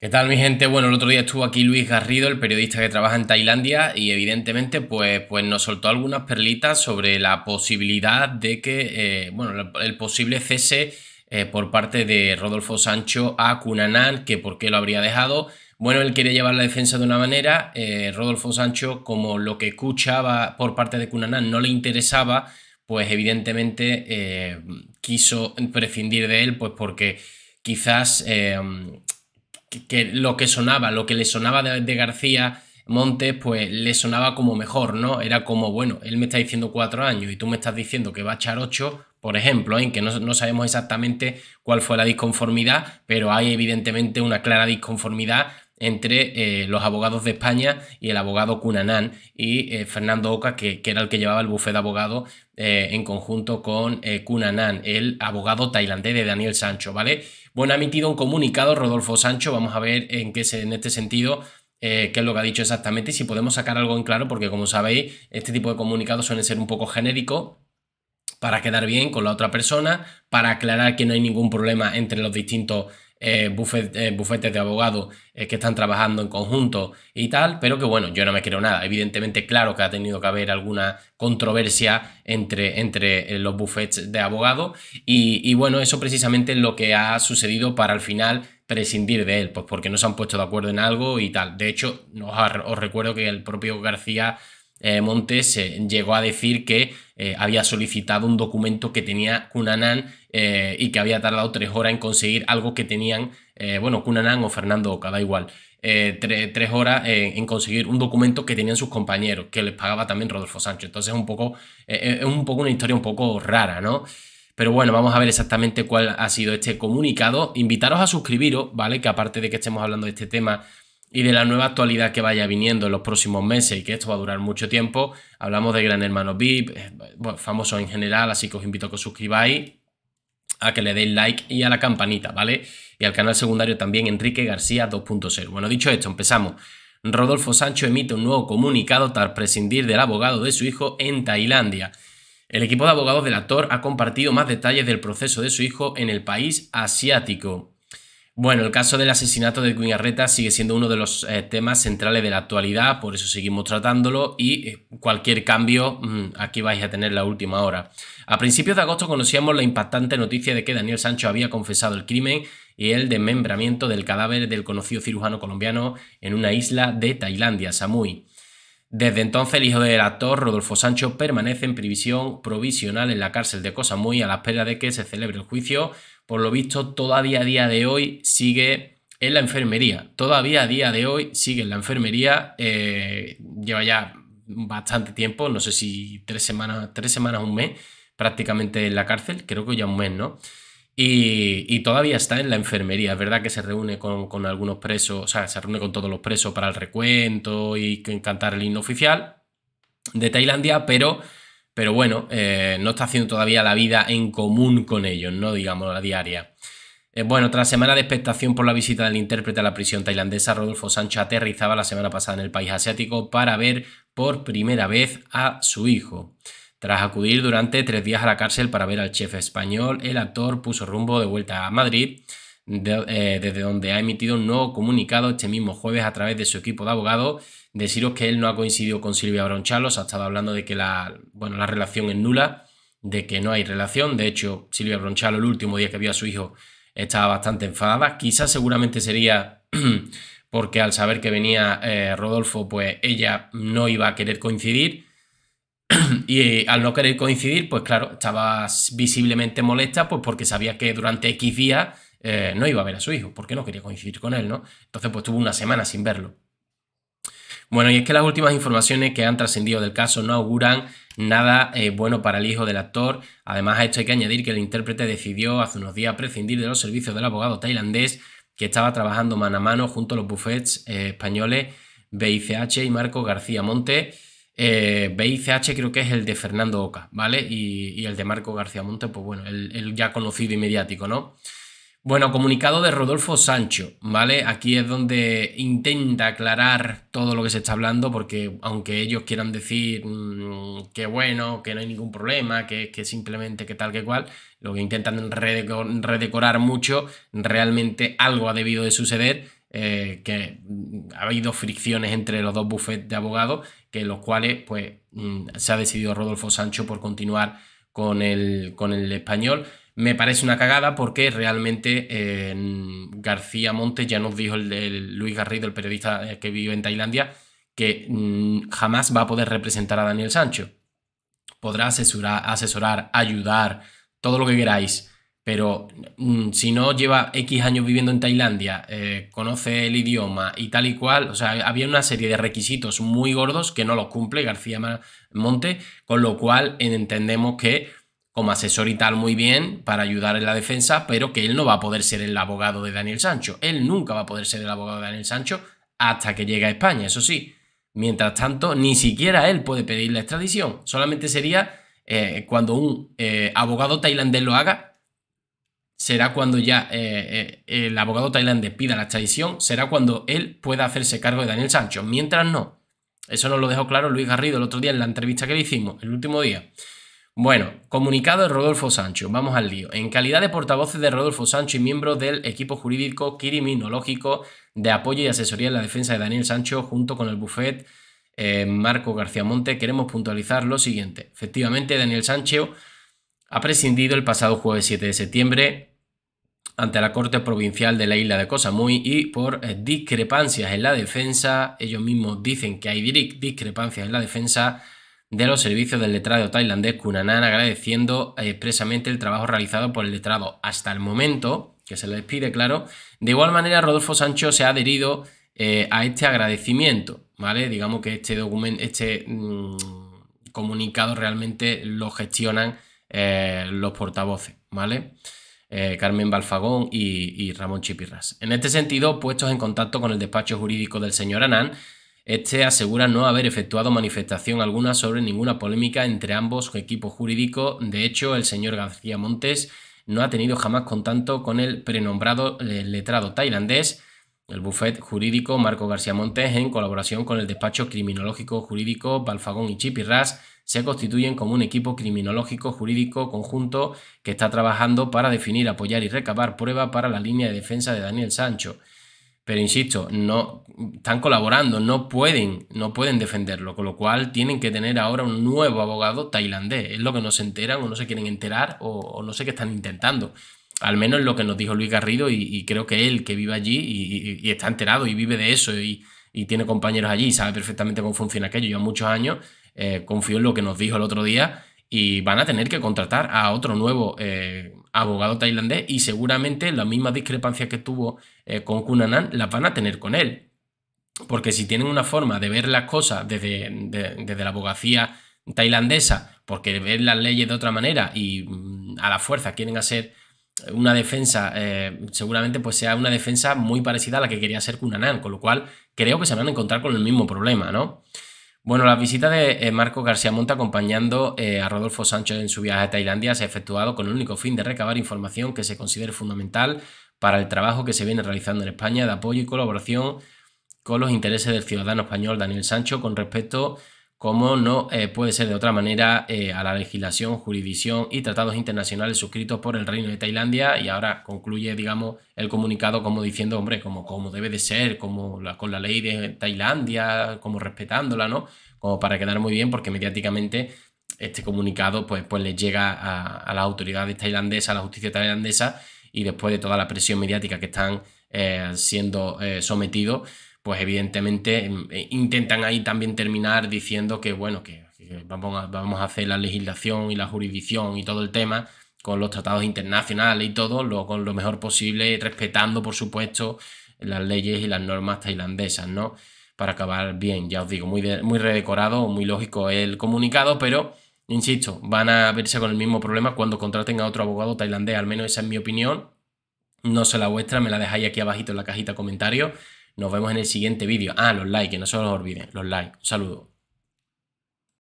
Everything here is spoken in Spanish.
¿Qué tal mi gente? Bueno, el otro día estuvo aquí Luis Garrido, el periodista que trabaja en Tailandia, y evidentemente pues, pues nos soltó algunas perlitas sobre la posibilidad de que, eh, bueno, el posible cese eh, por parte de Rodolfo Sancho a Cunanan, que por qué lo habría dejado. Bueno, él quería llevar la defensa de una manera, eh, Rodolfo Sancho, como lo que escuchaba por parte de Cunanan no le interesaba, pues evidentemente quiso prescindir de él, pues porque quizás que, lo que sonaba, lo que le sonaba de, García Montes, pues le sonaba como mejor, ¿no? Era como, bueno, él me está diciendo cuatro años y tú me estás diciendo que va a echar ocho, por ejemplo, en ¿eh? que no, no, sabemos exactamente cuál fue la disconformidad, pero hay evidentemente una clara disconformidad entre eh, los abogados de España y el abogado Cunanán y eh, Fernando Oca, que, que, era el que llevaba el bufete de abogados eh, en conjunto con Cunanán, el abogado tailandés de Daniel Sancho, ¿vale? Bueno, ha emitido un comunicado Rodolfo Sancho, vamos a ver en qué es en este sentido qué es lo que ha dicho exactamente y si podemos sacar algo en claro, porque como sabéis, este tipo de comunicados suelen ser un poco genéricos para quedar bien con la otra persona, para aclarar que no hay ningún problema entre los distintos eh, eh, bufetes de abogados eh, que están trabajando en conjunto y tal, pero que bueno, yo no me creo nada. Evidentemente, claro que ha tenido que haber alguna controversia entre, entre eh, los bufetes de abogados y, y bueno, eso precisamente es lo que ha sucedido para al final prescindir de él, pues porque no se han puesto de acuerdo en algo y tal. De hecho, os recuerdo que el propio García eh, Montes eh, llegó a decir que eh, había solicitado un documento que tenía Cunanan y que había tardado tres horas en conseguir algo que tenían, bueno, Cunanan o Fernando Oca, da igual, tres horas en conseguir un documento que tenían sus compañeros, que les pagaba también Rodolfo Sánchez. Entonces es un poco, es un poco una historia un poco rara, ¿no? Pero bueno, vamos a ver exactamente cuál ha sido este comunicado. Invitaros a suscribiros, ¿vale? Que aparte de que estemos hablando de este tema y de la nueva actualidad que vaya viniendo en los próximos meses y que esto va a durar mucho tiempo. Hablamos de Gran Hermano VIP, eh, famoso en general, así que os invito a que os suscribáis, a que le deis like y a la campanita, ¿vale? Y al canal secundario también Enrique García 2.0. Bueno, dicho esto, empezamos. Rodolfo Sancho emite un nuevo comunicado tras prescindir del abogado de su hijo en Tailandia. El equipo de abogados del actor ha compartido más detalles del proceso de su hijo en el país asiático. Bueno, el caso del asesinato de Guiñarreta sigue siendo uno de los eh, temas centrales de la actualidad, por eso seguimos tratándolo y eh, cualquier cambio mm, aquí vais a tener la última hora. A principios de agosto conocíamos la impactante noticia de que Daniel Sancho había confesado el crimen y el desmembramiento del cadáver del conocido cirujano colombiano en una isla de Tailandia, Samui. Desde entonces, el hijo del actor, Rodolfo Sancho, permanece en prisión provisional en la cárcel de Koh a la espera de que se celebre el juicio por lo visto, todavía a día de hoy sigue en la enfermería. Todavía a día de hoy sigue en la enfermería. Eh, lleva ya bastante tiempo, no sé si tres semanas, tres semanas, un mes, prácticamente en la cárcel, creo que ya un mes, ¿no? Y, todavía está en la enfermería. Es verdad que se reúne con, con, algunos presos, o sea, se reúne con todos los presos para el recuento y cantar el himno oficial de Tailandia, pero pero bueno, eh, no está haciendo todavía la vida en común con ellos, ¿no? Digamos, la diaria. Eh, bueno, tras semana de expectación por la visita del intérprete a la prisión tailandesa, Rodolfo Sancho aterrizaba la semana pasada en el país asiático para ver por primera vez a su hijo. Tras acudir durante tres días a la cárcel para ver al chef español, el actor puso rumbo de vuelta a Madrid eh, desde donde ha emitido un nuevo comunicado este mismo jueves a través de su equipo de abogados. Deciros que él no ha coincidido con Silvia Bronchalos, ha estado hablando de que la, bueno, la relación es nula, de que no hay relación. De hecho, Silvia Bronchalos, el último día que vio a su hijo, estaba bastante enfadada. Quizás seguramente sería porque al saber que venía eh, Rodolfo, pues ella no iba a querer coincidir. y al no querer coincidir, pues claro, estaba visiblemente molesta, pues porque sabía que durante X días eh, no iba a ver a su hijo, porque no quería coincidir con él, ¿no? Entonces, pues tuvo una semana sin verlo. Bueno, y es que las últimas informaciones que han trascendido del caso no auguran nada eh, bueno para el hijo del actor. Además, a esto hay que añadir que el intérprete decidió hace unos días prescindir de los servicios del abogado tailandés que estaba trabajando mano a mano junto a los buffets eh, españoles BICH y Marco García Monte. BICH creo que es el de Fernando Oca, ¿vale? Y, el de Marco García Monte, pues bueno, el ya conocido y mediático, ¿no? Bueno, comunicado de Rodolfo Sancho, ¿vale? Aquí es donde intenta aclarar todo lo que se está hablando, porque aunque ellos quieran decir mm, que bueno, que no hay ningún problema, que, es que simplemente que tal que cual, lo que intentan redecorar mucho, realmente algo ha debido de suceder, eh, que mm, ha habido fricciones entre los dos bufetes de abogados, que los cuales, pues, mm, se ha decidido Rodolfo Sancho por continuar con el, con el español me parece una cagada porque realmente eh, García Montes ya nos dijo el, de Luis Garrido, el periodista eh, que vive en Tailandia, que mm, jamás va a poder representar a Daniel Sancho. Podrá asesorar, ayudar, todo lo que queráis, pero mm, si no lleva X años viviendo en Tailandia, eh, conoce el idioma y tal y cual, o sea, había una serie de requisitos muy gordos que no los cumple García Montes, con lo cual entendemos que como asesor y tal muy bien para ayudar en la defensa, pero que él no va a poder ser el abogado de Daniel Sancho. Él nunca va a poder ser el abogado de Daniel Sancho hasta que llegue a España, eso sí. Mientras tanto, ni siquiera él puede pedir la extradición. Solamente sería eh, cuando un eh, abogado tailandés lo haga, será cuando ya eh, el abogado tailandés pida la extradición, será cuando él pueda hacerse cargo de Daniel Sancho. Mientras no. Eso nos lo dejó claro Luis Garrido el otro día en la entrevista que le hicimos, el último día. Bueno, comunicado de Rodolfo Sancho, vamos al lío. En calidad de portavoces de Rodolfo Sancho y miembro del equipo jurídico criminológico de apoyo y asesoría en la defensa de Daniel Sancho, junto con el bufet eh, Marco García Monte, queremos puntualizar lo siguiente. Efectivamente, Daniel Sancho ha prescindido el pasado jueves 7 de septiembre ante la Corte Provincial de la Isla de Cosamuy y por eh, discrepancias en la defensa, ellos mismos dicen que hay discrepancias en la defensa, de los servicios del letrado tailandés Kunanan, agradeciendo eh, expresamente el trabajo realizado por el letrado hasta el momento, que se le despide, claro. De igual manera, Rodolfo Sancho se ha adherido eh, a este agradecimiento, ¿vale? Digamos que este documento, este mm, comunicado realmente lo gestionan eh, los portavoces, ¿vale? Carmen Balfagón y, y, Ramón Chipirras. En este sentido, puestos en contacto con el despacho jurídico del señor Anán, este asegura no haber efectuado manifestación alguna sobre ninguna polémica entre ambos equipos jurídicos. De hecho, el señor García Montes no ha tenido jamás contacto con el prenombrado eh, letrado tailandés, el bufet jurídico Marco García Montes, en colaboración con el despacho criminológico jurídico Balfagón y Chipirras, se constituyen como un equipo criminológico jurídico conjunto que está trabajando para definir, apoyar y recabar prueba para la línea de defensa de Daniel Sancho. Pero insisto, no están colaborando, no pueden, no pueden defenderlo, con lo cual tienen que tener ahora un nuevo abogado tailandés. Es lo que no se enteran o no se quieren enterar o, no sé qué están intentando. Al menos es lo que nos dijo Luis Garrido y, creo que él que vive allí y, está enterado y vive de eso y, tiene compañeros allí y sabe perfectamente cómo funciona aquello. Lleva muchos años, eh, confío en lo que nos dijo el otro día y van a tener que contratar a otro nuevo eh, abogado tailandés y seguramente las mismas discrepancias que tuvo eh, con Kunanan las van a tener con él. Porque si tienen una forma de ver las cosas desde, la abogacía tailandesa, porque ven las leyes de otra manera y mm, a la fuerza quieren hacer una defensa, eh, seguramente pues sea una defensa muy parecida a la que quería hacer Kunanan, con lo cual creo que se van a encontrar con el mismo problema, ¿no? Bueno, la visita de eh, Marco García Monta acompañando eh, a Rodolfo Sancho en su viaje a Tailandia se ha efectuado con el único fin de recabar información que se considere fundamental para el trabajo que se viene realizando en España de apoyo y colaboración con los intereses del ciudadano español Daniel Sancho con respecto a como no eh, puede ser de otra manera, eh, a la legislación, jurisdicción y tratados internacionales suscritos por el Reino de Tailandia y ahora concluye, digamos, el comunicado como diciendo, hombre, como, como debe de ser, como con la ley de Tailandia, como respetándola, ¿no? Como para quedar muy bien, porque mediáticamente este comunicado pues, pues le llega a, las autoridades tailandesas, a la justicia tailandesa y después de toda la presión mediática que están eh, siendo sometidos, pues evidentemente em, eh, intentan ahí también terminar diciendo que, bueno, que, vamos, a, hacer la legislación y la jurisdicción y todo el tema con los tratados internacionales y todo, lo, con lo mejor posible, respetando, por supuesto, las leyes y las normas tailandesas, ¿no? Para acabar bien, ya os digo, muy, muy redecorado, muy lógico el comunicado, pero, insisto, van a verse con el mismo problema cuando contraten a otro abogado tailandés, al menos esa es mi opinión, no sé la vuestra, me la dejáis aquí abajito en la cajita de comentarios nos vemos en el siguiente vídeo. Ah, los likes, que no se los olviden. Los likes. Un saludo.